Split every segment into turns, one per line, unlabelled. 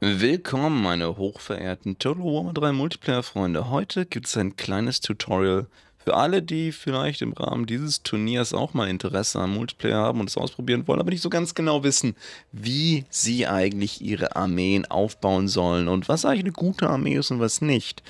Willkommen, meine hochverehrten Total War 3 Multiplayer-Freunde. Heute gibt es ein kleines Tutorial für alle, die vielleicht im Rahmen dieses Turniers auch mal Interesse am Multiplayer haben und es ausprobieren wollen, aber nicht so ganz genau wissen, wie sie eigentlich ihre Armeen aufbauen sollen und was eigentlich eine gute Armee ist und was nicht.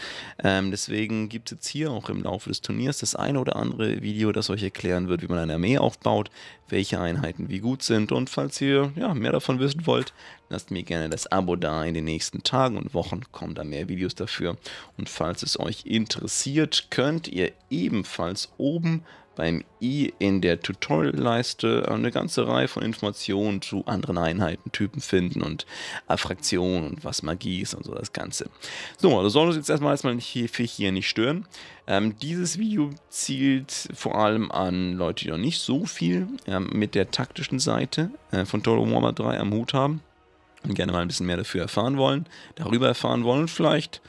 Ähm, deswegen gibt es jetzt hier auch im Laufe des Turniers das eine oder andere Video, das euch erklären wird, wie man eine Armee aufbaut, welche Einheiten wie gut sind und falls ihr ja, mehr davon wissen wollt, lasst mir gerne das Abo da. In den nächsten Tagen und Wochen kommen da mehr Videos dafür und falls es euch interessiert, könnt ihr ebenfalls ebenfalls oben beim i in der Tutorial-Leiste äh, eine ganze Reihe von Informationen zu anderen Einheiten, Typen finden und Affraktionen und was Magie ist und so das Ganze. So, das also soll uns jetzt erstmal, erstmal hier, hier nicht stören. Ähm, dieses Video zielt vor allem an Leute, die noch nicht so viel ähm, mit der taktischen Seite äh, von Total Warhammer 3 am Hut haben und gerne mal ein bisschen mehr dafür erfahren wollen, darüber erfahren wollen vielleicht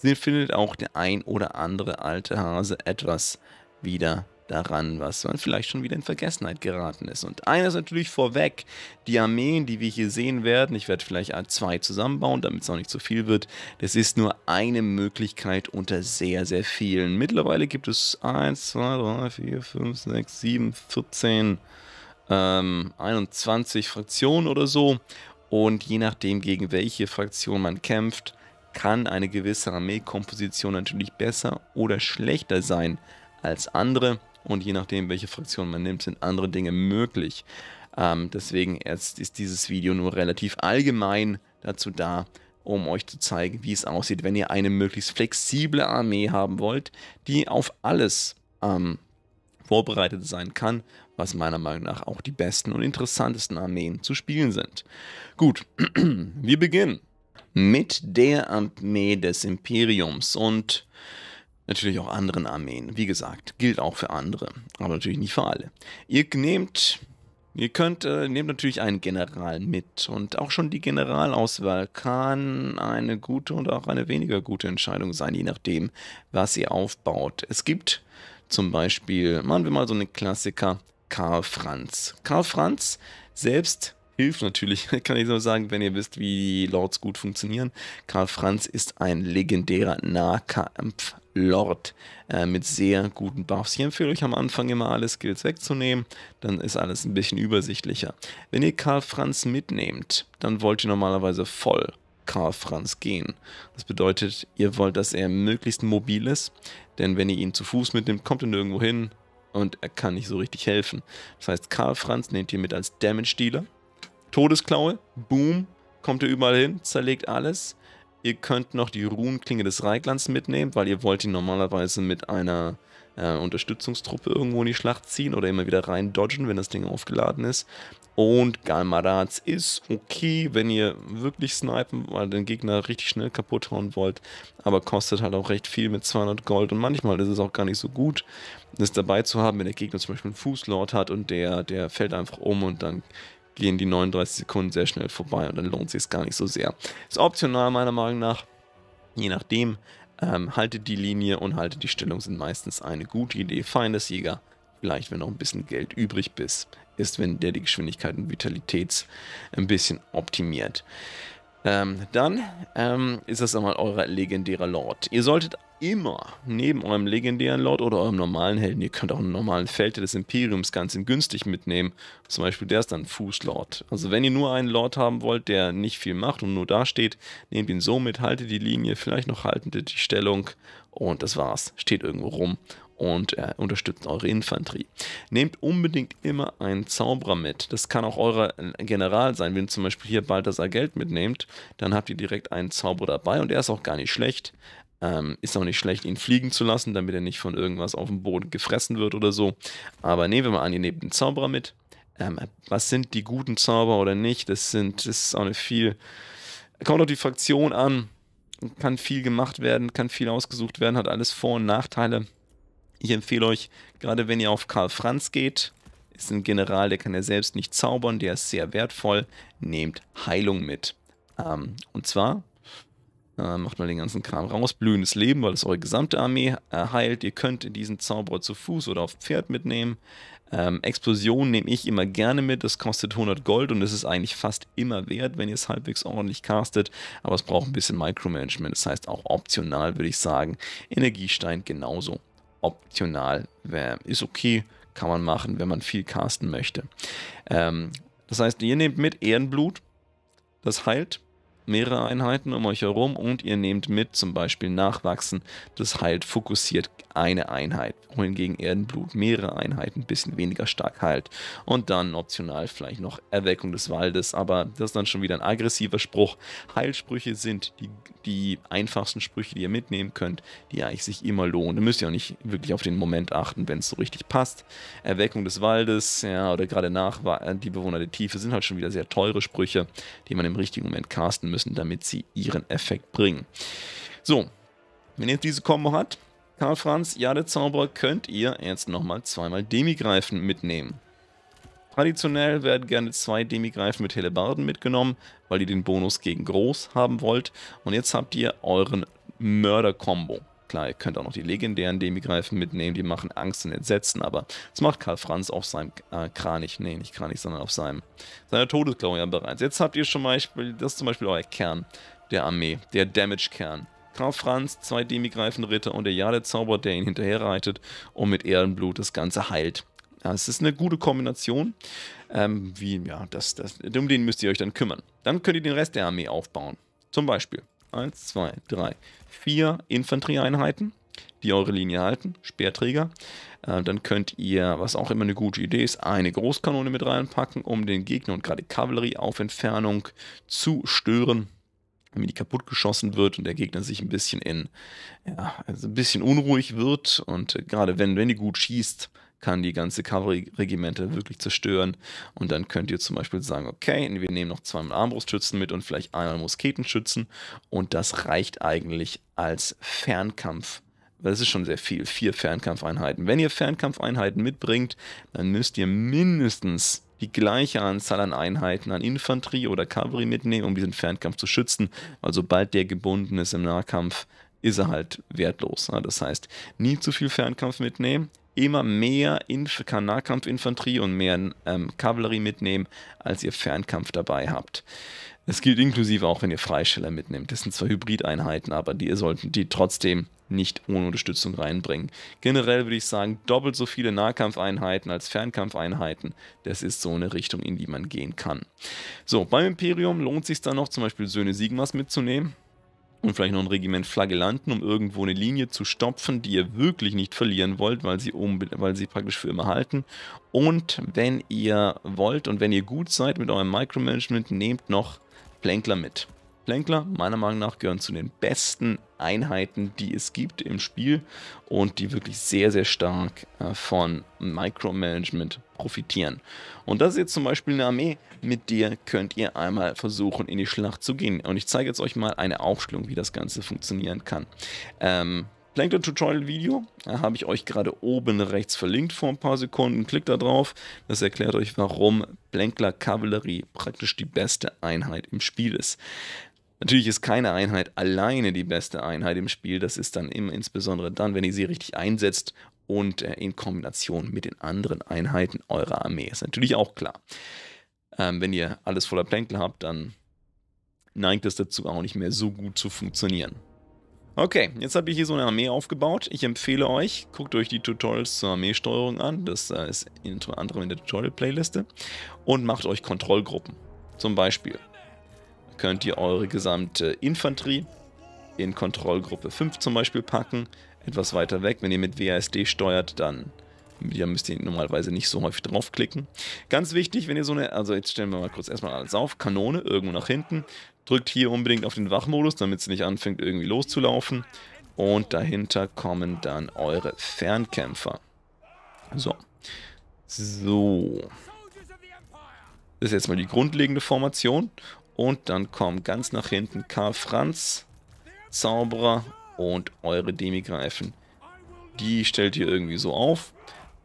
Sie findet auch der ein oder andere alte Hase etwas wieder daran, was man vielleicht schon wieder in Vergessenheit geraten ist. Und eines natürlich vorweg, die Armeen, die wir hier sehen werden, ich werde vielleicht zwei zusammenbauen, damit es auch nicht zu viel wird, das ist nur eine Möglichkeit unter sehr, sehr vielen. Mittlerweile gibt es 1, 2, 3, 4, 5, 6, 7, 14, ähm, 21 Fraktionen oder so. Und je nachdem, gegen welche Fraktion man kämpft, kann eine gewisse Armeekomposition natürlich besser oder schlechter sein als andere und je nachdem, welche Fraktion man nimmt, sind andere Dinge möglich. Ähm, deswegen erst ist dieses Video nur relativ allgemein dazu da, um euch zu zeigen, wie es aussieht, wenn ihr eine möglichst flexible Armee haben wollt, die auf alles ähm, vorbereitet sein kann, was meiner Meinung nach auch die besten und interessantesten Armeen zu spielen sind. Gut, wir beginnen mit der Armee des Imperiums und natürlich auch anderen Armeen. Wie gesagt, gilt auch für andere, aber natürlich nicht für alle. Ihr nehmt, ihr könnt, äh, nehmt natürlich einen General mit und auch schon die Generalauswahl kann eine gute und auch eine weniger gute Entscheidung sein, je nachdem, was ihr aufbaut. Es gibt zum Beispiel, machen wir mal so einen Klassiker, Karl Franz. Karl Franz selbst hilft natürlich, kann ich so sagen, wenn ihr wisst, wie die Lords gut funktionieren. Karl Franz ist ein legendärer Nahkampf-Lord äh, mit sehr guten Buffs. Ich empfehle euch am Anfang immer alle Skills wegzunehmen, dann ist alles ein bisschen übersichtlicher. Wenn ihr Karl Franz mitnehmt, dann wollt ihr normalerweise voll Karl Franz gehen. Das bedeutet, ihr wollt, dass er möglichst mobil ist, denn wenn ihr ihn zu Fuß mitnimmt, kommt er nirgendwo hin und er kann nicht so richtig helfen. Das heißt, Karl Franz nehmt ihr mit als Damage Dealer Todesklaue, boom, kommt ihr überall hin, zerlegt alles. Ihr könnt noch die Ruhenklinge des Reiklands mitnehmen, weil ihr wollt ihn normalerweise mit einer äh, Unterstützungstruppe irgendwo in die Schlacht ziehen oder immer wieder rein dodgen, wenn das Ding aufgeladen ist. Und Galmarats ist okay, wenn ihr wirklich snipen, weil den Gegner richtig schnell kaputt hauen wollt, aber kostet halt auch recht viel mit 200 Gold und manchmal ist es auch gar nicht so gut, das dabei zu haben, wenn der Gegner zum Beispiel einen Fußlord hat und der, der fällt einfach um und dann gehen die 39 Sekunden sehr schnell vorbei und dann lohnt sich es gar nicht so sehr. Ist optional meiner Meinung nach, je nachdem. Ähm, haltet die Linie und haltet die Stellung sind meistens eine gute Idee. Feindesjäger, vielleicht wenn noch ein bisschen Geld übrig ist, ist, wenn der die Geschwindigkeit und Vitalität ein bisschen optimiert. Ähm, dann ähm, ist das einmal euer legendärer Lord. Ihr solltet immer neben eurem legendären Lord oder eurem normalen Helden, ihr könnt auch einen normalen Felder des Imperiums ganz im günstig mitnehmen. Zum Beispiel der ist dann Fußlord. Also wenn ihr nur einen Lord haben wollt, der nicht viel macht und nur dasteht, nehmt ihn so mit, haltet die Linie, vielleicht noch haltet die Stellung und das war's. Steht irgendwo rum und äh, unterstützt eure Infanterie. Nehmt unbedingt immer einen Zauberer mit. Das kann auch euer äh, General sein. Wenn ihr zum Beispiel hier Balthasar Geld mitnehmt, dann habt ihr direkt einen Zauberer dabei und er ist auch gar nicht schlecht. Ähm, ist auch nicht schlecht, ihn fliegen zu lassen, damit er nicht von irgendwas auf dem Boden gefressen wird oder so. Aber nehmen wir mal an, ihr nehmt einen Zauberer mit. Ähm, was sind die guten Zauber oder nicht? Das sind, das ist auch eine viel. Kommt auf die Fraktion an. Kann viel gemacht werden, kann viel ausgesucht werden, hat alles Vor- und Nachteile ich empfehle euch, gerade wenn ihr auf Karl Franz geht, ist ein General, der kann ja selbst nicht zaubern, der ist sehr wertvoll, nehmt Heilung mit. Ähm, und zwar äh, macht mal den ganzen Kram raus, blühendes Leben, weil es eure gesamte Armee äh, heilt. Ihr könnt diesen Zauberer zu Fuß oder auf Pferd mitnehmen. Ähm, Explosion nehme ich immer gerne mit, das kostet 100 Gold und es ist eigentlich fast immer wert, wenn ihr es halbwegs ordentlich castet, aber es braucht ein bisschen Micromanagement, das heißt auch optional würde ich sagen. Energiestein genauso optional. Ist okay, kann man machen, wenn man viel casten möchte. Ähm, das heißt, ihr nehmt mit Ehrenblut, das heilt mehrere Einheiten um euch herum und ihr nehmt mit, zum Beispiel Nachwachsen. Das heilt fokussiert eine Einheit, wohingegen Erdenblut mehrere Einheiten ein bisschen weniger stark heilt. Und dann optional vielleicht noch Erweckung des Waldes, aber das ist dann schon wieder ein aggressiver Spruch. Heilsprüche sind die, die einfachsten Sprüche, die ihr mitnehmen könnt, die eigentlich sich immer lohnen. Ihr müsst ja auch nicht wirklich auf den Moment achten, wenn es so richtig passt. Erweckung des Waldes, ja, oder gerade nach, äh, die Bewohner der Tiefe sind halt schon wieder sehr teure Sprüche, die man im richtigen Moment casten müsste müssen, damit sie ihren Effekt bringen. So, wenn ihr diese Combo hat, Karl Franz, ja der Zauberer, könnt ihr jetzt nochmal zweimal Demigreifen mitnehmen. Traditionell werden gerne zwei Demigreifen mit Hellebarden mitgenommen, weil ihr den Bonus gegen Groß haben wollt. Und jetzt habt ihr euren Mörder-Kombo. Klar, ihr könnt auch noch die legendären Demigreifen mitnehmen, die machen Angst und Entsetzen, aber das macht Karl Franz auf seinem äh, Kranich, nee, nicht Kranich, sondern auf seinem, seiner Todesklaue ja bereits. Jetzt habt ihr schon mal, das ist zum Beispiel euer Kern der Armee, der Damage-Kern. Karl Franz, zwei Demigreifen-Ritter und der Jade-Zauber, der ihn hinterherreitet und mit Ehrenblut das Ganze heilt. Ja, es ist eine gute Kombination. Ähm, wie, ja, das, das, um den müsst ihr euch dann kümmern. Dann könnt ihr den Rest der Armee aufbauen. Zum Beispiel. 1, 2, 3, 4 Infanterieeinheiten, die eure Linie halten, Speerträger. Äh, dann könnt ihr, was auch immer eine gute Idee ist, eine Großkanone mit reinpacken, um den Gegner und gerade Kavallerie auf Entfernung zu stören damit die kaputt geschossen wird und der Gegner sich ein bisschen in, ja, also ein bisschen unruhig wird und äh, gerade wenn, wenn die gut schießt, kann die ganze Cavalry-Regimente wirklich zerstören. Und dann könnt ihr zum Beispiel sagen, okay, wir nehmen noch zweimal Armbrustschützen mit und vielleicht einmal Musketenschützen. Und das reicht eigentlich als Fernkampf das ist schon sehr viel, vier Fernkampfeinheiten. Wenn ihr Fernkampfeinheiten mitbringt, dann müsst ihr mindestens die gleiche Anzahl an Einheiten an Infanterie oder Kavallerie mitnehmen, um diesen Fernkampf zu schützen. Weil sobald der gebunden ist im Nahkampf, ist er halt wertlos. Das heißt, nie zu viel Fernkampf mitnehmen, immer mehr Inf Nahkampfinfanterie und mehr ähm, Kavallerie mitnehmen, als ihr Fernkampf dabei habt. Es gilt inklusive auch, wenn ihr Freisteller mitnehmt. Das sind zwar Hybrideinheiten, aber die sollten die trotzdem nicht ohne Unterstützung reinbringen. Generell würde ich sagen, doppelt so viele Nahkampfeinheiten als Fernkampfeinheiten. Das ist so eine Richtung, in die man gehen kann. So, beim Imperium lohnt es sich dann noch, zum Beispiel Söhne Sigmas mitzunehmen und vielleicht noch ein Regiment Flagellanten, um irgendwo eine Linie zu stopfen, die ihr wirklich nicht verlieren wollt, weil sie, weil sie praktisch für immer halten. Und wenn ihr wollt und wenn ihr gut seid mit eurem Micromanagement, nehmt noch Plänkler mit. Lenkler, meiner Meinung nach, gehören zu den besten Einheiten, die es gibt im Spiel und die wirklich sehr, sehr stark äh, von Micromanagement profitieren. Und das ist jetzt zum Beispiel eine Armee, mit der könnt ihr einmal versuchen, in die Schlacht zu gehen. Und ich zeige jetzt euch mal eine Aufstellung, wie das Ganze funktionieren kann. Ähm, Plankton Tutorial Video äh, habe ich euch gerade oben rechts verlinkt vor ein paar Sekunden. Klickt da drauf. Das erklärt euch, warum Plankler Kavallerie praktisch die beste Einheit im Spiel ist. Natürlich ist keine Einheit alleine die beste Einheit im Spiel. Das ist dann immer insbesondere dann, wenn ihr sie richtig einsetzt und äh, in Kombination mit den anderen Einheiten eurer Armee. Ist natürlich auch klar. Ähm, wenn ihr alles voller Plänkel habt, dann neigt es dazu auch nicht mehr so gut zu funktionieren. Okay, jetzt habe ich hier so eine Armee aufgebaut. Ich empfehle euch, guckt euch die Tutorials zur Armeesteuerung an. Das äh, ist unter anderem in der Tutorial-Playliste. Und macht euch Kontrollgruppen. Zum Beispiel könnt ihr eure gesamte Infanterie in Kontrollgruppe 5 zum Beispiel packen. Etwas weiter weg, wenn ihr mit WASD steuert, dann ja, müsst ihr normalerweise nicht so häufig draufklicken. Ganz wichtig, wenn ihr so eine, also jetzt stellen wir mal kurz erstmal alles auf, Kanone irgendwo nach hinten, drückt hier unbedingt auf den Wachmodus, damit es nicht anfängt irgendwie loszulaufen und dahinter kommen dann eure Fernkämpfer. So. So. Das ist jetzt mal die grundlegende Formation und dann kommen ganz nach hinten Karl Franz, Zauberer und eure Demigreifen. Die stellt ihr irgendwie so auf.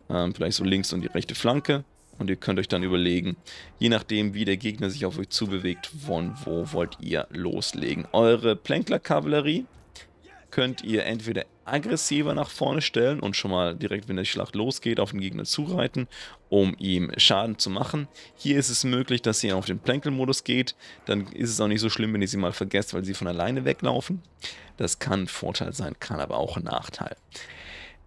Ähm, vielleicht so links und die rechte Flanke. Und ihr könnt euch dann überlegen, je nachdem, wie der Gegner sich auf euch zubewegt, von wo wollt ihr loslegen. Eure Plänkler-Kavallerie könnt ihr entweder aggressiver nach vorne stellen und schon mal direkt, wenn die Schlacht losgeht, auf den Gegner zureiten um ihm Schaden zu machen. Hier ist es möglich, dass sie auf den Plankel-Modus geht. Dann ist es auch nicht so schlimm, wenn ihr sie mal vergesst, weil sie von alleine weglaufen. Das kann ein Vorteil sein, kann aber auch ein Nachteil.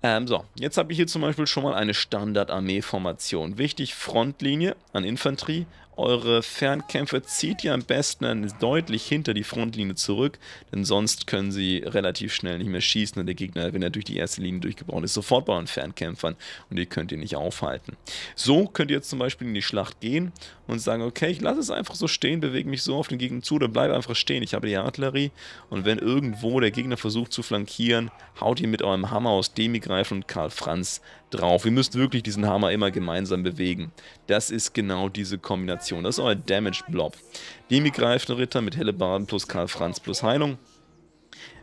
Ähm, so, jetzt habe ich hier zum Beispiel schon mal eine Standard-Armee-Formation. Wichtig, Frontlinie an Infanterie, eure Fernkämpfe zieht ihr am besten deutlich hinter die Frontlinie zurück, denn sonst können sie relativ schnell nicht mehr schießen und der Gegner, wenn er durch die erste Linie durchgebrochen ist, sofort bei euren Fernkämpfern und ihr könnt ihn nicht aufhalten. So könnt ihr jetzt zum Beispiel in die Schlacht gehen und sagen, okay, ich lasse es einfach so stehen, bewege mich so auf den Gegner zu oder bleibe einfach stehen. Ich habe die Artillerie und wenn irgendwo der Gegner versucht zu flankieren, haut ihr mit eurem Hammer aus Demigreifen und Karl Franz drauf. Ihr müsst wirklich diesen Hammer immer gemeinsam bewegen. Das ist genau diese Kombination. Das ist euer Damage Blob. Demigreifende Ritter mit Hellebaden plus Karl Franz plus Heilung.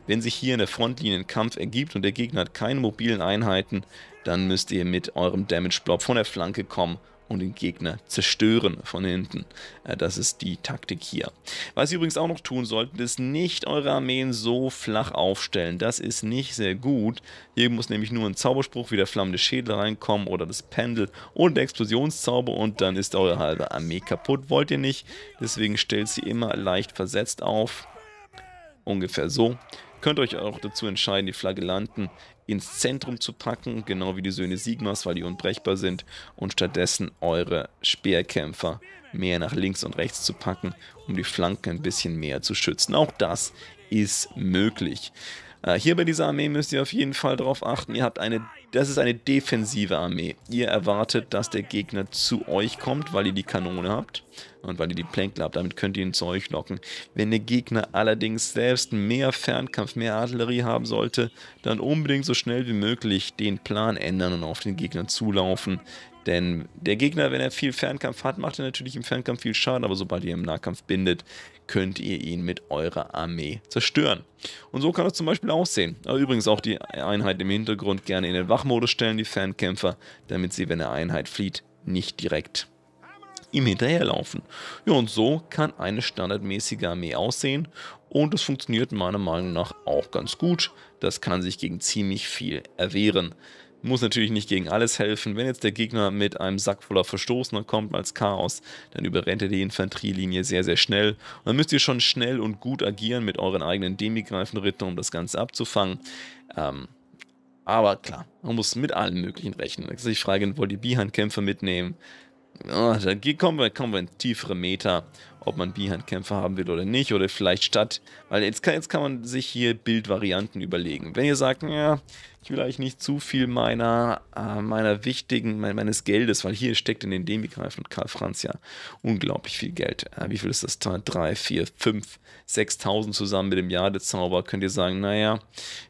Wenn sich hier in der Frontlinie ein Kampf ergibt und der Gegner hat keine mobilen Einheiten, dann müsst ihr mit eurem Damage Blob von der Flanke kommen und den Gegner zerstören von hinten. Äh, das ist die Taktik hier. Was ihr übrigens auch noch tun solltet, ist nicht eure Armeen so flach aufstellen. Das ist nicht sehr gut. Hier muss nämlich nur ein Zauberspruch wie der flammende Schädel reinkommen oder das Pendel und der Explosionszauber und dann ist eure halbe Armee kaputt. Wollt ihr nicht, deswegen stellt sie immer leicht versetzt auf. Ungefähr so könnt euch auch dazu entscheiden, die Flagge landen ins Zentrum zu packen, genau wie die Söhne Sigmas, weil die unbrechbar sind, und stattdessen eure Speerkämpfer mehr nach links und rechts zu packen, um die Flanken ein bisschen mehr zu schützen. Auch das ist möglich. Äh, hier bei dieser Armee müsst ihr auf jeden Fall darauf achten, ihr habt eine, das ist eine defensive Armee. Ihr erwartet, dass der Gegner zu euch kommt, weil ihr die Kanone habt und weil ihr die Plänkler habt, damit könnt ihr ihn zu euch locken. Wenn der Gegner allerdings selbst mehr Fernkampf, mehr Artillerie haben sollte, dann unbedingt so schnell wie möglich den Plan ändern und auf den Gegner zulaufen. Denn der Gegner, wenn er viel Fernkampf hat, macht er natürlich im Fernkampf viel Schaden, aber sobald ihr im Nahkampf bindet, könnt ihr ihn mit eurer Armee zerstören. Und so kann das zum Beispiel aussehen. Aber übrigens auch die Einheit im Hintergrund gerne in den Wachmodus stellen, die Fernkämpfer, damit sie, wenn eine Einheit flieht, nicht direkt ihm hinterherlaufen. Ja, und so kann eine standardmäßige Armee aussehen und es funktioniert meiner Meinung nach auch ganz gut. Das kann sich gegen ziemlich viel erwehren. Muss natürlich nicht gegen alles helfen. Wenn jetzt der Gegner mit einem Sack voller Verstoßener kommt als Chaos, dann überrennt er die Infanterielinie sehr, sehr schnell. Und dann müsst ihr schon schnell und gut agieren mit euren eigenen Demigreifenrittern, um das Ganze abzufangen. Ähm, aber klar, man muss mit allem Möglichen rechnen. Also ich frage, wollt ihr Bihand-Kämpfe mitnehmen? Oh, dann kommen wir, kommen wir in tiefere Meter, ob man Behind-Kämpfe haben will oder nicht. Oder vielleicht statt, weil jetzt kann, jetzt kann man sich hier Bildvarianten überlegen. Wenn ihr sagt, ja, ich will eigentlich nicht zu viel meiner, äh, meiner wichtigen, meines Geldes, weil hier steckt in den Demigreifen und Karl Franz ja unglaublich viel Geld. Äh, wie viel ist das? 3, 4, 5, 6.000 zusammen mit dem Jahr der Zauber. Könnt ihr sagen, naja,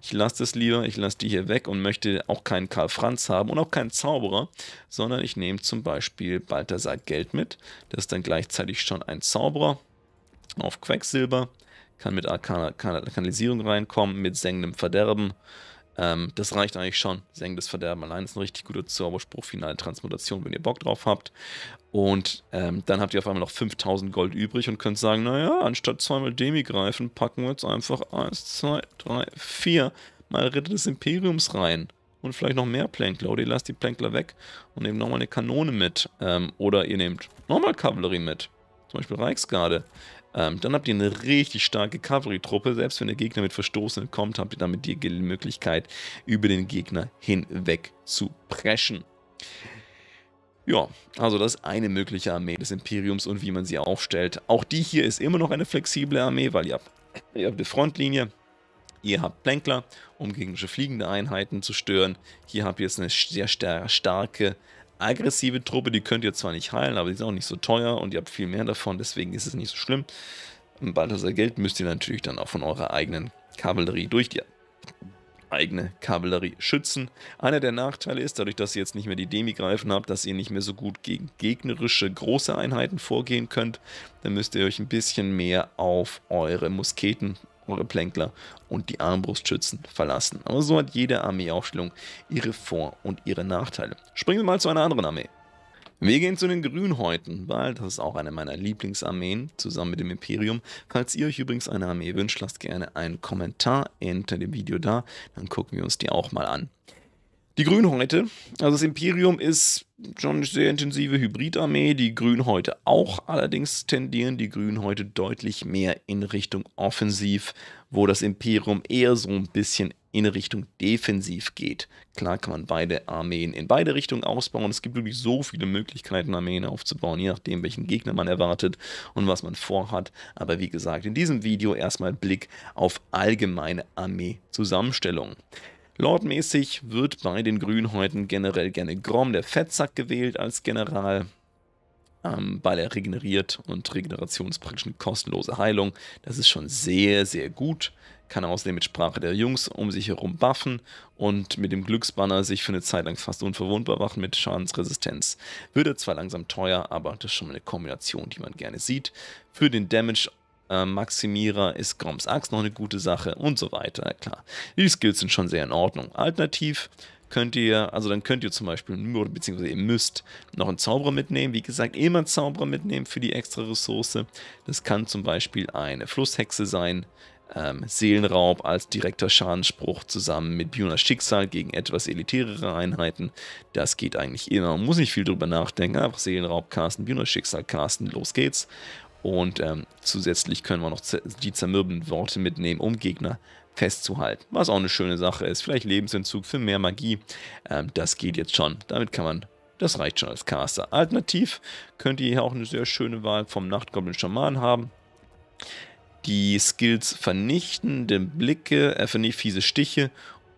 ich lasse das lieber, ich lasse die hier weg und möchte auch keinen Karl Franz haben und auch keinen Zauberer, sondern ich nehme zum Beispiel Balthasar Geld mit. Das ist dann gleichzeitig schon ein Zauberer auf Quecksilber, kann mit Arkanalisierung reinkommen, mit sengendem Verderben. Ähm, das reicht eigentlich schon. Sengendes Verderben allein ist ein richtig guter Zauberspruch, finale Transmutation, wenn ihr Bock drauf habt. Und ähm, dann habt ihr auf einmal noch 5000 Gold übrig und könnt sagen, naja, anstatt zweimal Demi greifen, packen wir jetzt einfach 1, 2, 3, 4 mal Ritter des Imperiums rein. Und vielleicht noch mehr Plankler. Oder ihr lasst die Plankler weg und nehmt nochmal eine Kanone mit. Ähm, oder ihr nehmt nochmal Kavallerie mit. Zum Beispiel Reichsgarde. Ähm, dann habt ihr eine richtig starke Cavalry-Truppe. Selbst wenn der Gegner mit Verstoßen kommt, habt ihr damit die Möglichkeit, über den Gegner hinweg zu preschen. Ja, also das ist eine mögliche Armee des Imperiums und wie man sie aufstellt. Auch die hier ist immer noch eine flexible Armee, weil ihr habt, ihr habt eine Frontlinie, ihr habt Plänkler, um gegnerische fliegende Einheiten zu stören. Hier habt ihr jetzt eine sehr starke aggressive Truppe, die könnt ihr zwar nicht heilen, aber die ist auch nicht so teuer und ihr habt viel mehr davon, deswegen ist es nicht so schlimm. Im Balthasar Geld müsst ihr natürlich dann auch von eurer eigenen Kavallerie durch die eigene Kavallerie schützen. Einer der Nachteile ist, dadurch, dass ihr jetzt nicht mehr die Demi greifen habt, dass ihr nicht mehr so gut gegen gegnerische große Einheiten vorgehen könnt, dann müsst ihr euch ein bisschen mehr auf eure Musketen eure Plänkler und die Armbrustschützen verlassen. Aber so hat jede Armeeaufstellung ihre Vor- und ihre Nachteile. Springen wir mal zu einer anderen Armee. Wir gehen zu den Grünhäuten, weil das ist auch eine meiner Lieblingsarmeen, zusammen mit dem Imperium. Falls ihr euch übrigens eine Armee wünscht, lasst gerne einen Kommentar hinter dem Video da, dann gucken wir uns die auch mal an. Die Grünhäute, also das Imperium ist schon eine sehr intensive Hybridarmee, die Grünhäute auch. Allerdings tendieren die Grünhäute deutlich mehr in Richtung Offensiv, wo das Imperium eher so ein bisschen in Richtung Defensiv geht. Klar kann man beide Armeen in beide Richtungen ausbauen. Es gibt wirklich so viele Möglichkeiten, Armeen aufzubauen, je nachdem, welchen Gegner man erwartet und was man vorhat. Aber wie gesagt, in diesem Video erstmal Blick auf allgemeine Armeezusammenstellungen. Lordmäßig wird bei den Grünen heute generell gerne Grom, der Fettsack, gewählt als General, ähm, weil er regeneriert und Regeneration ist praktisch eine kostenlose Heilung. Das ist schon sehr, sehr gut. Kann außerdem mit Sprache der Jungs um sich herum buffen und mit dem Glücksbanner sich für eine Zeit lang fast unverwundbar machen mit Schadensresistenz. Würde zwar langsam teuer, aber das ist schon mal eine Kombination, die man gerne sieht. Für den Damage äh, Maximierer ist Groms Axt noch eine gute Sache und so weiter. Klar, die Skills sind schon sehr in Ordnung. Alternativ könnt ihr, also dann könnt ihr zum Beispiel, beziehungsweise ihr müsst noch einen Zauberer mitnehmen. Wie gesagt, immer einen Zauberer mitnehmen für die extra Ressource. Das kann zum Beispiel eine Flusshexe sein, ähm, Seelenraub als direkter Schadensspruch zusammen mit Bionas Schicksal gegen etwas elitärere Einheiten. Das geht eigentlich immer. Man muss nicht viel drüber nachdenken. Einfach Seelenraub casten, Bionas Schicksal casten, los geht's. Und ähm, zusätzlich können wir noch die zermürbenden Worte mitnehmen, um Gegner festzuhalten. Was auch eine schöne Sache ist. Vielleicht Lebensentzug für mehr Magie. Ähm, das geht jetzt schon. Damit kann man das reicht schon als Caster. Alternativ könnt ihr hier auch eine sehr schöne Wahl vom Nachtgoblin Schaman haben. Die Skills vernichtende Blicke, äh, fiese Stiche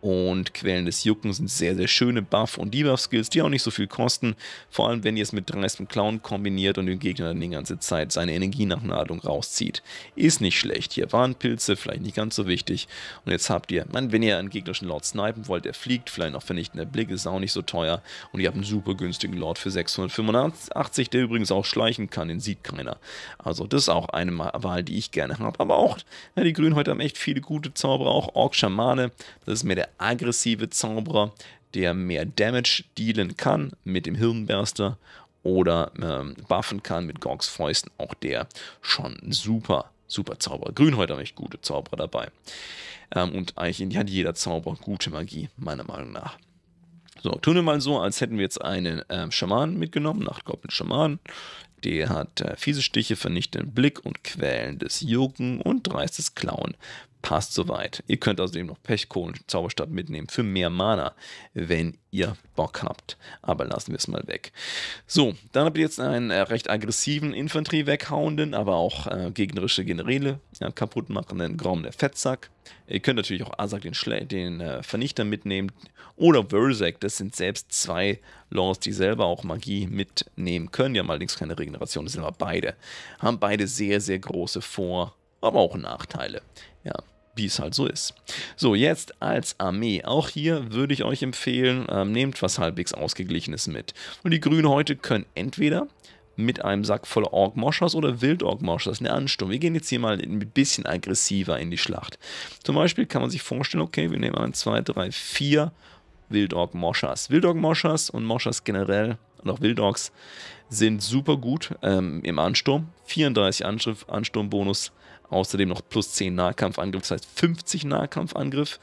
und Quellen des Jucken sind sehr, sehr schöne Buff- und Debuff-Skills, die auch nicht so viel kosten, vor allem wenn ihr es mit dreistem Clown kombiniert und den Gegner dann die ganze Zeit seine Energie nach Ladung rauszieht. Ist nicht schlecht. Hier waren Pilze, vielleicht nicht ganz so wichtig. Und jetzt habt ihr, man, wenn ihr einen gegnerischen Lord snipen wollt, der fliegt, vielleicht noch vernichtender Blick, ist auch nicht so teuer und ihr habt einen super günstigen Lord für 685, der übrigens auch schleichen kann, den sieht keiner. Also das ist auch eine Wahl, die ich gerne habe. Aber auch, ja, die Grünen heute haben echt viele gute Zauberer, auch Ork-Schamane, das ist mir der aggressive Zauberer, der mehr Damage dealen kann mit dem Hirnberster oder ähm, buffen kann mit Gorgs Fäusten. Auch der schon super, super Zauberer. Grünhäuter ich gute Zauberer dabei. Ähm, und eigentlich hat jeder Zauberer gute Magie, meiner Meinung nach. So, tun wir mal so, als hätten wir jetzt einen ähm, Schamanen mitgenommen, Nachtgoblin-Schaman. Der hat äh, fiese Stiche, vernichtenden Blick und quälendes Jucken und dreistes Klauen passt soweit. Ihr könnt außerdem noch Pechkohlen Zauberstab mitnehmen für mehr Mana, wenn ihr Bock habt. Aber lassen wir es mal weg. So, dann habt ihr jetzt einen äh, recht aggressiven Infanterie weghauenden, aber auch äh, gegnerische Generäle ja, kaputt machenden Grom der Fettsack. Ihr könnt natürlich auch Asak den, Schle den äh, Vernichter mitnehmen oder Verzek. Das sind selbst zwei Laws, die selber auch Magie mitnehmen können. Die haben allerdings keine Regeneration, das sind aber beide. Haben beide sehr, sehr große Vor- aber auch Nachteile. Ja, wie es halt so ist. So, jetzt als Armee. Auch hier würde ich euch empfehlen, ähm, nehmt was halbwegs Ausgeglichenes mit. Und die Grünen heute können entweder mit einem Sack voller Orgmoschers oder wild Wildorgmoschers, eine Ansturm. Wir gehen jetzt hier mal ein bisschen aggressiver in die Schlacht. Zum Beispiel kann man sich vorstellen, okay, wir nehmen einen 2, 3, 4 Wildorg-Moschers. Wildorg-Moschers und Moschers generell und auch wild Wildorgs sind super gut ähm, im Ansturm. 34 Ansturmbonus Außerdem noch plus 10 Nahkampfangriff, das heißt 50 Nahkampfangriff.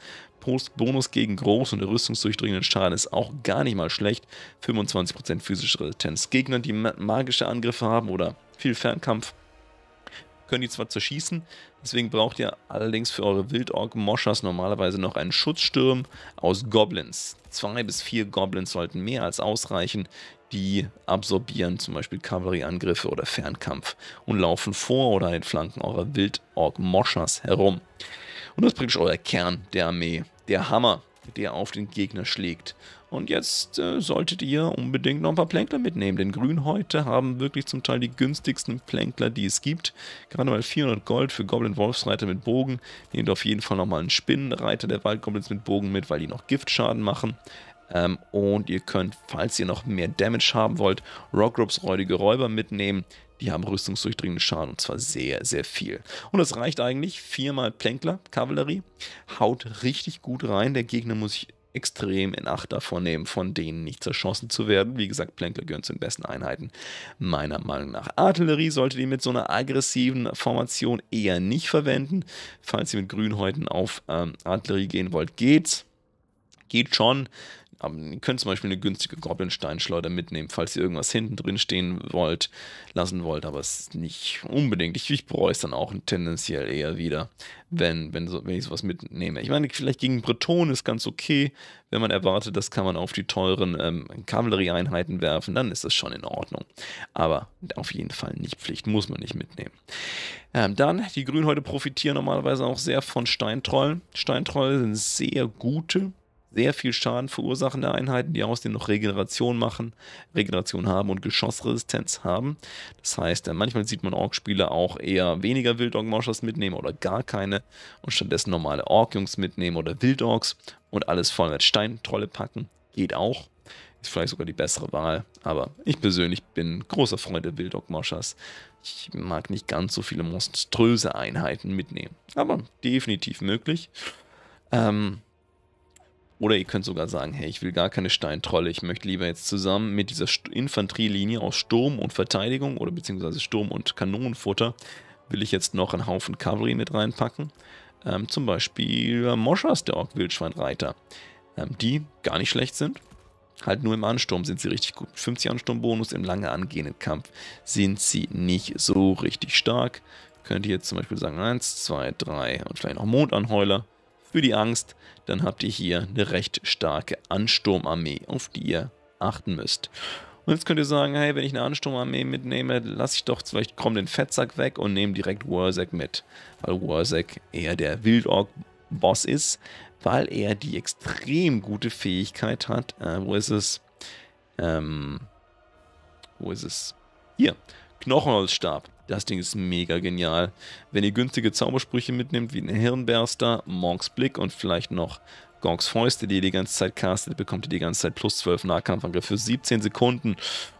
Bonus gegen Groß- und rüstungsdurchdringenden Schaden ist auch gar nicht mal schlecht. 25% physische Resistenz. Gegner, die magische Angriffe haben oder viel Fernkampf, können die zwar zerschießen, deswegen braucht ihr allerdings für eure Wildorg-Moschers normalerweise noch einen Schutzsturm aus Goblins. Zwei bis vier Goblins sollten mehr als ausreichen. Die absorbieren zum Beispiel Kavallerieangriffe oder Fernkampf und laufen vor oder an den Flanken eurer Wildorg-Moschers herum. Und das ist praktisch euer Kern der Armee. Der Hammer, der auf den Gegner schlägt. Und jetzt äh, solltet ihr unbedingt noch ein paar Plänkler mitnehmen, denn Grünhäute haben wirklich zum Teil die günstigsten Plänkler, die es gibt. Gerade mal 400 Gold für Goblin-Wolfsreiter mit Bogen. Nehmt auf jeden Fall nochmal einen Spinnenreiter der Waldgoblins mit Bogen mit, weil die noch Giftschaden machen. Ähm, und ihr könnt, falls ihr noch mehr Damage haben wollt, Rockrops räudige Räuber mitnehmen. Die haben rüstungsdurchdringende Schaden und zwar sehr, sehr viel. Und das reicht eigentlich. Viermal Plänkler, Kavallerie, haut richtig gut rein. Der Gegner muss sich extrem in Acht davon nehmen, von denen nicht zerschossen zu werden. Wie gesagt, Plänkler gehören zu den besten Einheiten meiner Meinung nach. Artillerie solltet ihr mit so einer aggressiven Formation eher nicht verwenden. Falls ihr mit Grünhäuten auf ähm, Artillerie gehen wollt, geht's. Geht schon. Aber ihr könnt zum Beispiel eine günstige goblin mitnehmen, falls ihr irgendwas hinten drin stehen wollt, lassen wollt, aber es ist nicht unbedingt. Ich, ich bereue es dann auch tendenziell eher wieder, wenn, wenn, so, wenn ich sowas mitnehme. Ich meine, vielleicht gegen Bretonen ist ganz okay, wenn man erwartet, das kann man auf die teuren ähm, Kavallerieeinheiten werfen, dann ist das schon in Ordnung. Aber auf jeden Fall nicht Pflicht, muss man nicht mitnehmen. Ähm, dann, die Grünhäute profitieren normalerweise auch sehr von Steintrollen. Steintrollen sind sehr gute sehr viel Schaden verursachende Einheiten, die außerdem noch Regeneration machen, Regeneration haben und Geschossresistenz haben. Das heißt, äh, manchmal sieht man Ork-Spieler auch eher weniger wild ork mitnehmen oder gar keine und stattdessen normale Ork-Jungs mitnehmen oder wild und alles voll mit Steintrolle packen. Geht auch. Ist vielleicht sogar die bessere Wahl, aber ich persönlich bin großer Freund der wild ork Ich mag nicht ganz so viele monströse Einheiten mitnehmen, aber definitiv möglich. Ähm, oder ihr könnt sogar sagen, hey, ich will gar keine Steintrolle, ich möchte lieber jetzt zusammen mit dieser Infanterielinie aus Sturm und Verteidigung oder beziehungsweise Sturm und Kanonenfutter will ich jetzt noch einen Haufen Cavalry mit reinpacken. Ähm, zum Beispiel Moschas, der Ork-Wildschweinreiter, ähm, die gar nicht schlecht sind. Halt nur im Ansturm sind sie richtig gut. 50 Ansturmbonus im lange angehenden Kampf sind sie nicht so richtig stark. Könnt ihr jetzt zum Beispiel sagen, 1, 2, 3 und vielleicht noch Mondanheuler für die Angst, dann habt ihr hier eine recht starke Ansturmarmee, auf die ihr achten müsst. Und jetzt könnt ihr sagen, hey, wenn ich eine Ansturmarmee mitnehme, lasse ich doch vielleicht den Fettsack weg und nehme direkt Warsek mit. Weil Warsek eher der Wildorg-Boss ist, weil er die extrem gute Fähigkeit hat. Äh, wo ist es? Ähm, wo ist es? Hier. Knochenholzstab. Das Ding ist mega genial. Wenn ihr günstige Zaubersprüche mitnimmt, wie den Hirnberster, Monks Blick und vielleicht noch Gorgs Fäuste, die ihr die ganze Zeit castet, bekommt ihr die ganze Zeit plus 12 Nahkampfangriffe für 17 Sekunden.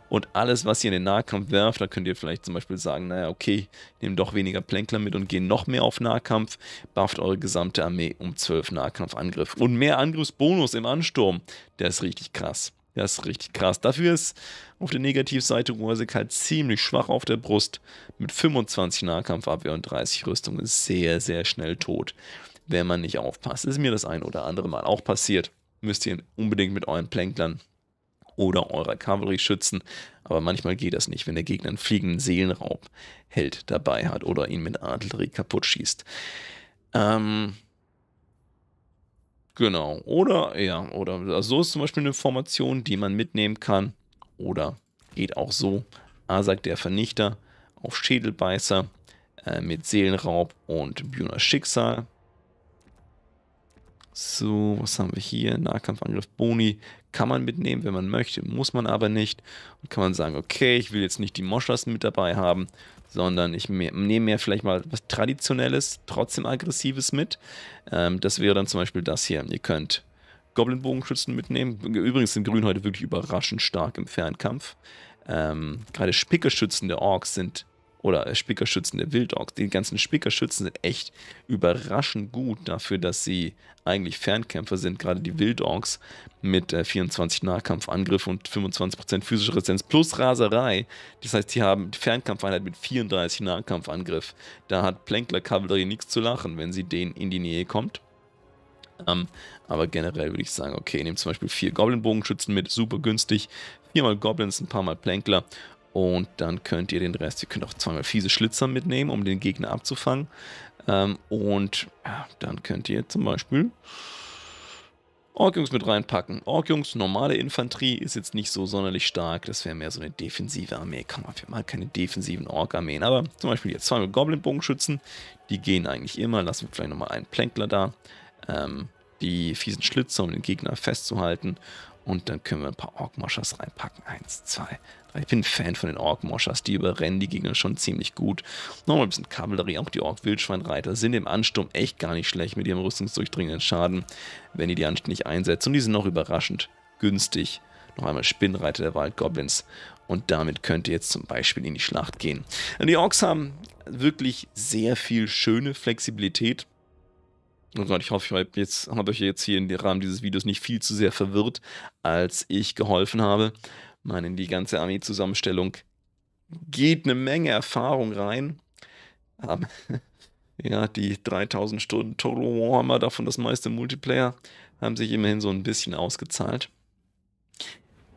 Und alles, was ihr in den Nahkampf werft, da könnt ihr vielleicht zum Beispiel sagen, naja, okay, nehmt doch weniger Plänkler mit und geht noch mehr auf Nahkampf, bufft eure gesamte Armee um 12 Nahkampfangriffe. Und mehr Angriffsbonus im Ansturm, der ist richtig krass. Das ist richtig krass. Dafür ist auf der Negativseite Ursik halt ziemlich schwach auf der Brust. Mit 25 Nahkampfabwehr und 30 Rüstung ist sehr, sehr schnell tot, wenn man nicht aufpasst. ist mir das ein oder andere Mal auch passiert. Müsst ihr unbedingt mit euren Plänklern oder eurer Kavallerie schützen. Aber manchmal geht das nicht, wenn der Gegner einen fliegenden Seelenraub hält dabei hat oder ihn mit Artillerie kaputt schießt. Ähm, Genau. Oder, ja, oder also so ist zum Beispiel eine Formation, die man mitnehmen kann. Oder geht auch so. A sagt der Vernichter auf Schädelbeißer äh, mit Seelenraub und Bühner Schicksal. So, was haben wir hier? Nahkampfangriff Boni kann man mitnehmen, wenn man möchte, muss man aber nicht. Und kann man sagen, okay, ich will jetzt nicht die Moschers mit dabei haben, sondern ich nehme mir vielleicht mal was Traditionelles, trotzdem Aggressives mit. Ähm, das wäre dann zum Beispiel das hier. Ihr könnt Goblin-Bogenschützen mitnehmen. Übrigens sind Grün heute wirklich überraschend stark im Fernkampf. Ähm, gerade Spickelschützen der Orks sind oder Spickerschützen der Wildochs. Die ganzen Spickerschützen sind echt überraschend gut dafür, dass sie eigentlich Fernkämpfer sind. Gerade die Wildochs mit 24 äh, Nahkampfangriff und 25% physische Resistenz plus Raserei. Das heißt, sie haben die Fernkampfeinheit mit 34 Nahkampfangriff. Da hat Plänkler Kavallerie nichts zu lachen, wenn sie denen in die Nähe kommt. Um, ähm, aber generell würde ich sagen, okay, nehmt zum Beispiel vier Goblin-Bogenschützen mit, super günstig. Viermal Goblins, ein paar Mal Plänkler und dann könnt ihr den Rest, ihr könnt auch zweimal fiese Schlitzer mitnehmen, um den Gegner abzufangen. Ähm, und ja, dann könnt ihr zum Beispiel Ork-Jungs mit reinpacken. Ork-Jungs, normale Infanterie ist jetzt nicht so sonderlich stark. Das wäre mehr so eine defensive Armee. Komm wir machen halt keine defensiven Ork-Armeen. Aber zum Beispiel jetzt zweimal Goblin-Bogenschützen. Die gehen eigentlich immer. Lassen wir vielleicht nochmal einen Plänkler da. Ähm, die fiesen Schlitzer, um den Gegner festzuhalten. Und dann können wir ein paar Orkmoschers reinpacken. Eins, zwei, drei. Ich bin ein Fan von den Orkmoschers. Die überrennen die Gegner schon ziemlich gut. Nochmal ein bisschen Kavallerie. Auch die Ork-Wildschweinreiter sind im Ansturm echt gar nicht schlecht mit ihrem rüstungsdurchdringenden Schaden, wenn ihr die anständig einsetzt. Und die sind noch überraschend günstig. Noch einmal Spinnreiter der Waldgoblins. Und damit könnt ihr jetzt zum Beispiel in die Schlacht gehen. Die Orks haben wirklich sehr viel schöne Flexibilität also ich hoffe, ich habe, jetzt, habe euch jetzt hier im Rahmen dieses Videos nicht viel zu sehr verwirrt, als ich geholfen habe. Meine, die ganze Armeezusammenstellung geht eine Menge Erfahrung rein. Ähm, ja, die 3000 Stunden Total Warhammer, davon das meiste Multiplayer, haben sich immerhin so ein bisschen ausgezahlt,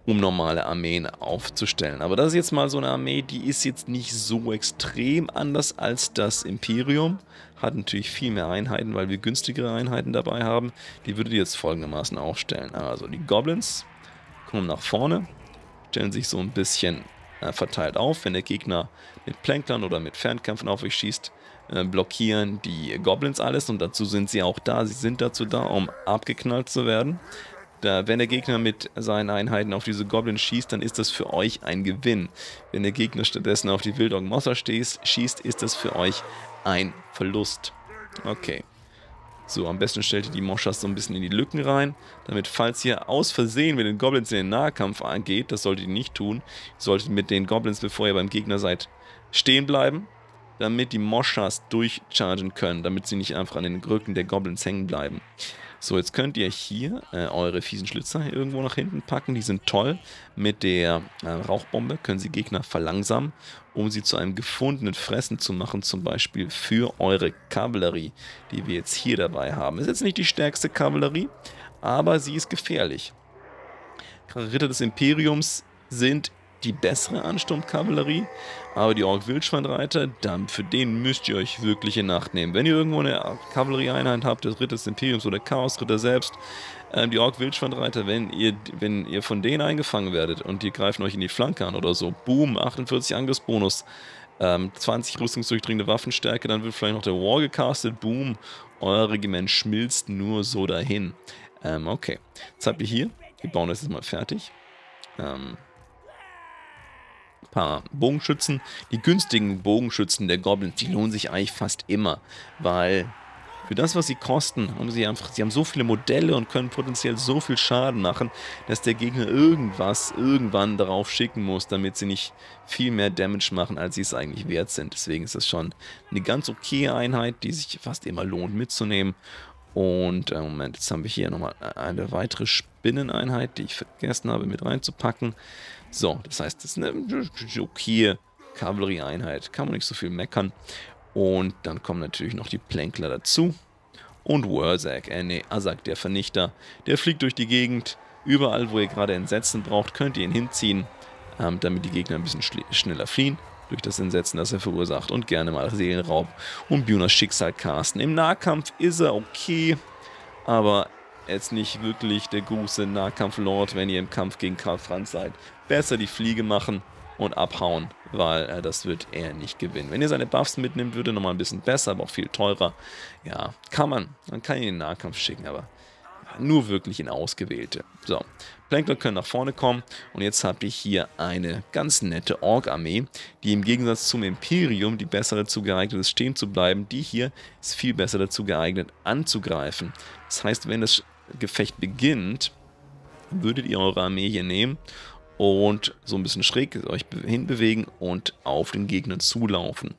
um normale Armeen aufzustellen. Aber das ist jetzt mal so eine Armee, die ist jetzt nicht so extrem anders als das Imperium hat natürlich viel mehr Einheiten, weil wir günstigere Einheiten dabei haben. Die würdet ihr jetzt folgendermaßen aufstellen. Also die Goblins kommen nach vorne, stellen sich so ein bisschen äh, verteilt auf. Wenn der Gegner mit Planklern oder mit Fernkämpfen auf euch schießt, äh, blockieren die Goblins alles und dazu sind sie auch da. Sie sind dazu da, um abgeknallt zu werden. wenn der Gegner mit seinen Einheiten auf diese Goblins schießt, dann ist das für euch ein Gewinn. Wenn der Gegner stattdessen auf die Wildog Mosser schießt, ist das für euch ein Verlust. Okay. So, am besten stellt ihr die Moschas so ein bisschen in die Lücken rein, damit falls ihr aus Versehen mit den Goblins in den Nahkampf geht, das solltet ihr nicht tun, ihr solltet mit den Goblins, bevor ihr beim Gegner seid, stehen bleiben, damit die Moschas durchchargen können, damit sie nicht einfach an den Rücken der Goblins hängen bleiben. So, jetzt könnt ihr hier äh, eure fiesen Schlitzer irgendwo nach hinten packen. Die sind toll. Mit der äh, Rauchbombe können sie Gegner verlangsamen um sie zu einem gefundenen Fressen zu machen, zum Beispiel für eure Kavallerie, die wir jetzt hier dabei haben. Ist jetzt nicht die stärkste Kavallerie, aber sie ist gefährlich. Ritter des Imperiums sind die bessere Ansturmkavallerie, aber die Ork-Wildschweinreiter, für den müsst ihr euch wirklich in Acht nehmen. Wenn ihr irgendwo eine Kavallerieeinheit habt, des Ritter des Imperiums oder Chaosritter selbst, ähm, die Ork-Wildschwandreiter, wenn ihr, wenn ihr von denen eingefangen werdet und die greifen euch in die Flanke an oder so, boom, 48 Angriffsbonus, ähm, 20 rüstungsdurchdringende Waffenstärke, dann wird vielleicht noch der War gecastet, boom, euer Regiment schmilzt nur so dahin. Ähm, okay, jetzt habt ihr hier, wir bauen das jetzt mal fertig. Ähm, paar Bogenschützen. Die günstigen Bogenschützen der Goblins, die lohnen sich eigentlich fast immer, weil für das, was sie kosten, haben sie einfach, sie haben so viele Modelle und können potenziell so viel Schaden machen, dass der Gegner irgendwas irgendwann darauf schicken muss, damit sie nicht viel mehr Damage machen, als sie es eigentlich wert sind. Deswegen ist das schon eine ganz okay Einheit, die sich fast immer lohnt mitzunehmen. Und äh, Moment, jetzt haben wir hier nochmal eine weitere Spinneneinheit, die ich vergessen habe mit reinzupacken. So, das heißt, das ist eine okay Kavallerieeinheit. Kann man nicht so viel meckern. Und dann kommen natürlich noch die Plänkler dazu. Und Wurzak, äh nee, Azak, der Vernichter, der fliegt durch die Gegend. Überall, wo ihr gerade Entsetzen braucht, könnt ihr ihn hinziehen, ähm, damit die Gegner ein bisschen schneller fliehen durch das Entsetzen, das er verursacht. Und gerne mal Seelenraub und Bunas Schicksal casten. Im Nahkampf ist er okay, aber jetzt nicht wirklich der große Nahkampflord, wenn ihr im Kampf gegen Karl Franz seid. Besser die Fliege machen und abhauen, weil äh, das wird er nicht gewinnen. Wenn ihr seine Buffs mitnimmt, würde nochmal ein bisschen besser, aber auch viel teurer. Ja, kann man. Man kann ihn in den Nahkampf schicken, aber nur wirklich in ausgewählte. So, Plankton können nach vorne kommen und jetzt habe ich hier eine ganz nette Ork-Armee, die im Gegensatz zum Imperium die besser dazu geeignet ist, stehen zu bleiben. Die hier ist viel besser dazu geeignet, anzugreifen. Das heißt, wenn das Gefecht beginnt, würdet ihr eure Armee hier nehmen und so ein bisschen schräg euch hinbewegen und auf den Gegner zulaufen.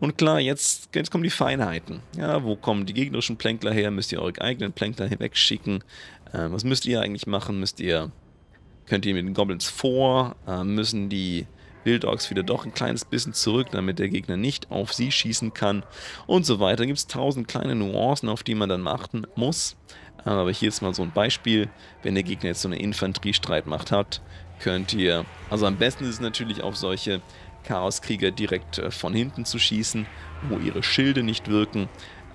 Und klar, jetzt, jetzt kommen die Feinheiten. Ja, wo kommen die gegnerischen Plänkler her? Müsst ihr eure eigenen Plänkler hinwegschicken? Äh, was müsst ihr eigentlich machen? Müsst ihr, könnt ihr mit den Goblins vor? Äh, müssen die Wildogs wieder doch ein kleines bisschen zurück, damit der Gegner nicht auf sie schießen kann und so weiter. Da Gibt es tausend kleine Nuancen, auf die man dann achten muss. Aber hier ist mal so ein Beispiel. Wenn der Gegner jetzt so eine Infanteriestreitmacht hat, könnt ihr... Also am besten ist es natürlich auf solche Chaoskrieger direkt äh, von hinten zu schießen, wo ihre Schilde nicht wirken.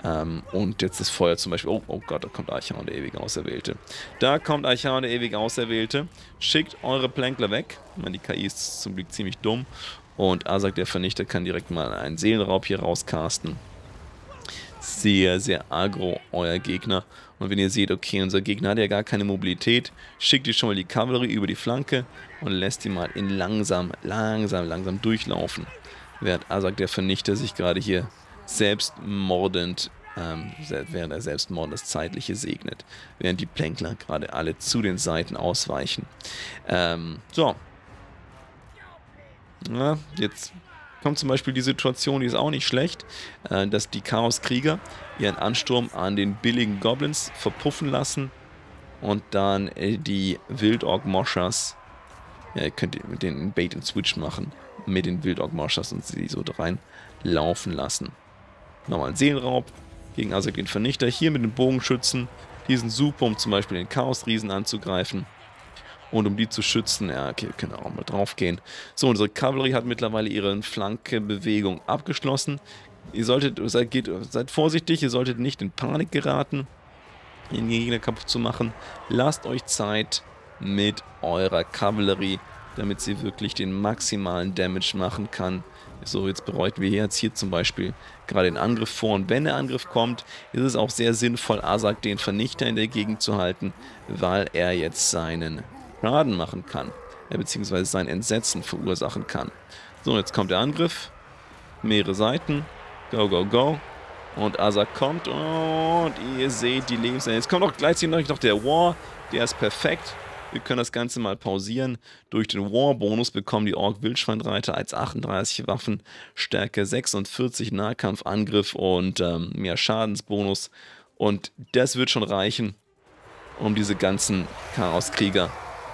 Ähm, und jetzt das Feuer zum Beispiel. Oh, oh Gott, da kommt Archon der ewig Auserwählte. Da kommt Archon der ewig Auserwählte. Schickt eure Plankler weg. Ich meine, die KI ist zum Glück ziemlich dumm. Und Asak der Vernichter kann direkt mal einen Seelenraub hier rauscasten sehr, sehr agro, euer Gegner. Und wenn ihr seht, okay, unser Gegner hat ja gar keine Mobilität, schickt ihr schon mal die Kavallerie über die Flanke und lässt die mal in langsam, langsam, langsam durchlaufen. Während Asak der Vernichter sich gerade hier selbstmordend, ähm, während er selbstmordend das Zeitliche segnet. Während die Plänkler gerade alle zu den Seiten ausweichen. Ähm, so. Ja, jetzt kommt zum Beispiel die Situation, die ist auch nicht schlecht, äh, dass die Chaoskrieger ihren Ansturm an den billigen Goblins verpuffen lassen und dann äh, die Wildorg-Moschers, ja, äh, könnt ihr mit den Bait and Switch machen, mit den Wildorg-Moschers und sie so reinlaufen lassen. Nochmal ein Seelenraub gegen Azek den Vernichter, hier mit den Bogenschützen, diesen sind super, um zum Beispiel den Chaosriesen anzugreifen. Und um die zu schützen, ja, okay, wir können auch mal draufgehen. So, unsere Kavallerie hat mittlerweile ihre Flankebewegung abgeschlossen. Ihr solltet, seid, geht, seid vorsichtig, ihr solltet nicht in Panik geraten, den Gegner kaputt zu machen. Lasst euch Zeit mit eurer Kavallerie, damit sie wirklich den maximalen Damage machen kann. So, jetzt bereuten wir jetzt hier zum Beispiel gerade den Angriff vor. Und wenn der Angriff kommt, ist es auch sehr sinnvoll, Asak den Vernichter in der Gegend zu halten, weil er jetzt seinen Schaden machen kann, äh, beziehungsweise sein Entsetzen verursachen kann. So, jetzt kommt der Angriff. Mehrere Seiten. Go, go, go. Und Azak kommt und ihr seht die Lebensenergie. Jetzt kommt auch gleichzeitig noch der War. Der ist perfekt. Wir können das Ganze mal pausieren. Durch den War-Bonus bekommen die Ork-Wildschweinreiter als 38 Waffen Stärke 46, Nahkampfangriff und ähm, mehr Schadensbonus. Und das wird schon reichen, um diese ganzen Chaoskrieger krieger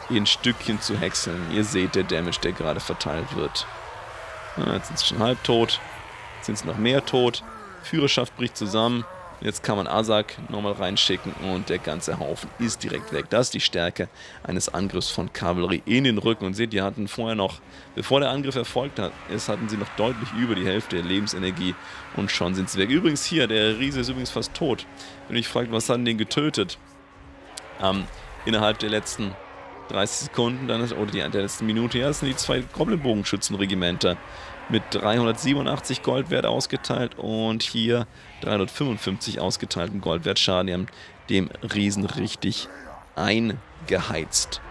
in Stückchen zu häckseln. Ihr seht der Damage, der gerade verteilt wird. Na, ah, jetzt sind sie schon halb tot. Jetzt sind sie noch mehr tot. Führerschaft bricht zusammen. Jetzt kann man Asak nochmal reinschicken und der ganze Haufen ist direkt weg. Das ist die Stärke eines Angriffs von Kavallerie in den Rücken. Und seht, die hatten vorher noch, bevor der Angriff erfolgt hat, ist, hatten sie noch deutlich über die Hälfte der Lebensenergie und schon sind sie weg. Übrigens hier, der Riese ist übrigens fast tot. Wenn ich fragt, was hat denn den getötet? Ähm, innerhalb der letzten 30 Sekunden, dann ist, oder die, der letzten Minute, ja, das sind die zwei goblin Koppelbogenschützenregimenter. Mit 387 Goldwert ausgeteilt und hier 355 ausgeteilten Goldwertschaden. Die haben dem Riesen richtig eingeheizt.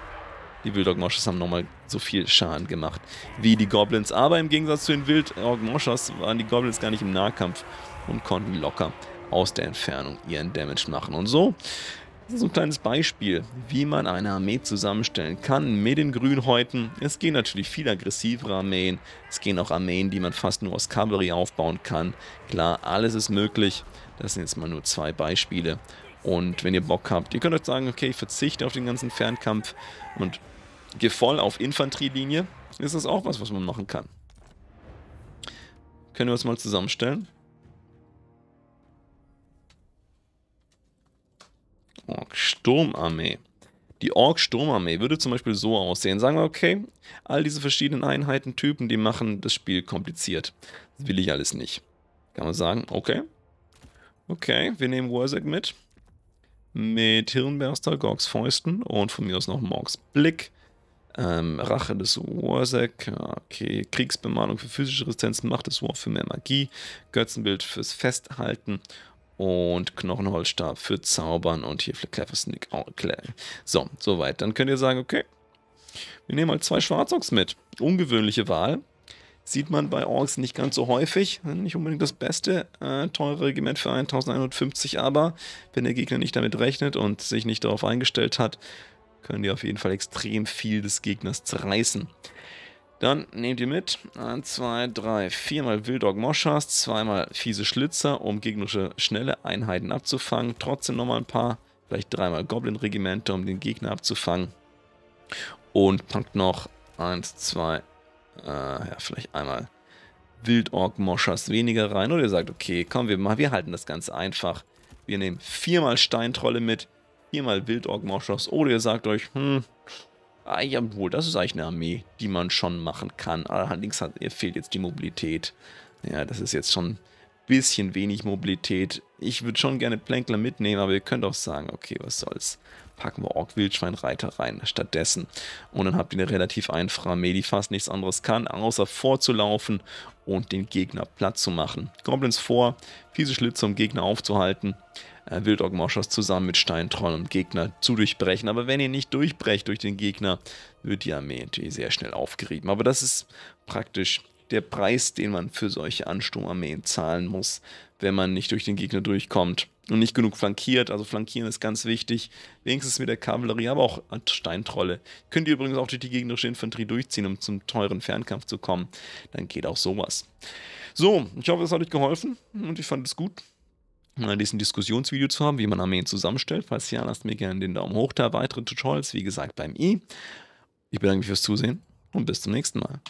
Die Wildog Moschers haben nochmal so viel Schaden gemacht wie die Goblins. Aber im Gegensatz zu den Wildog Moschers waren die Goblins gar nicht im Nahkampf und konnten locker aus der Entfernung ihren Damage machen. Und so das ist ein kleines Beispiel, wie man eine Armee zusammenstellen kann mit den Grünhäuten. Es gehen natürlich viel aggressivere Armeen. Es gehen auch Armeen, die man fast nur aus Kavallerie aufbauen kann. Klar, alles ist möglich. Das sind jetzt mal nur zwei Beispiele. Und wenn ihr Bock habt, ihr könnt euch sagen, okay, ich verzichte auf den ganzen Fernkampf und gehe voll auf Infanterielinie. Ist das auch was, was man machen kann? Können wir uns mal zusammenstellen? Ork-Sturmarmee. Die Ork-Sturmarmee würde zum Beispiel so aussehen. Sagen wir, okay, all diese verschiedenen Einheitentypen, die machen das Spiel kompliziert. Das will ich alles nicht. Kann man sagen, okay. Okay, wir nehmen Warzek mit. Mit Hirnberster, Gorgs Fäusten und von mir aus noch Morgs Blick. Ähm, Rache des Warzek, okay, Kriegsbemalung für physische Resistenz, Macht des War für mehr Magie, Götzenbild fürs Festhalten und Knochenholzstab für Zaubern und hier für Clever Sneak. Oh, so, soweit. Dann könnt ihr sagen, okay, wir nehmen mal zwei Schwarzochs mit. Ungewöhnliche Wahl. Sieht man bei Orks nicht ganz so häufig. Nicht unbedingt das beste äh, teure Regiment für 1150, aber wenn der Gegner nicht damit rechnet und sich nicht darauf eingestellt hat, können die auf jeden Fall extrem viel des Gegners zerreißen. Dann nehmt ihr mit 1, 2, 3, 4 mal Wildog Moschas, 2 mal fiese Schlitzer, um gegnerische schnelle Einheiten abzufangen. Trotzdem nochmal ein paar, vielleicht 3 mal Goblin Regimenter, um den Gegner abzufangen. Und packt noch 1, 2, äh, ja, vielleicht einmal wildorg Moschas weniger rein. Oder ihr sagt, okay, komm, wir, machen, wir halten das ganz einfach. Wir nehmen 4 mal Steintrolle mit, 4 mal wildorg Moschas. Oder ihr sagt euch, hm, Ah, jawohl, das ist eigentlich eine Armee, die man schon machen kann. Allerdings hat, fehlt jetzt die Mobilität. Ja, das ist jetzt schon ein bisschen wenig Mobilität. Ich würde schon gerne Plänkler mitnehmen, aber ihr könnt auch sagen, okay, was soll's. Packen wir Ork, wildschweinreiter rein stattdessen. Und dann habt ihr eine relativ einfache Armee, die fast nichts anderes kann, außer vorzulaufen und den Gegner platt zu machen. Goblins vor, fiese Schlitze, um Gegner aufzuhalten äh, Wildog Moschers zusammen mit Steintrollen und Gegner zu durchbrechen. Aber wenn ihr nicht durchbrecht durch den Gegner, wird die Armee natürlich sehr schnell aufgerieben. Aber das ist praktisch der Preis, den man für solche Ansturmarmeen zahlen muss, wenn man nicht durch den Gegner durchkommt und nicht genug flankiert. Also flankieren ist ganz wichtig. Wenigstens mit der Kavallerie, aber auch Steintrolle. Könnt ihr übrigens auch durch die gegnerische Infanterie durchziehen, um zum teuren Fernkampf zu kommen. Dann geht auch sowas. So, ich hoffe, es hat euch geholfen und ich fand es gut in diesem Diskussionsvideo zu haben, wie man Armeen zusammenstellt. Falls ja, lasst mir gerne den Daumen hoch da. Weitere Tutorials, wie gesagt, beim i. E. Ich bedanke mich fürs Zusehen und bis zum nächsten Mal.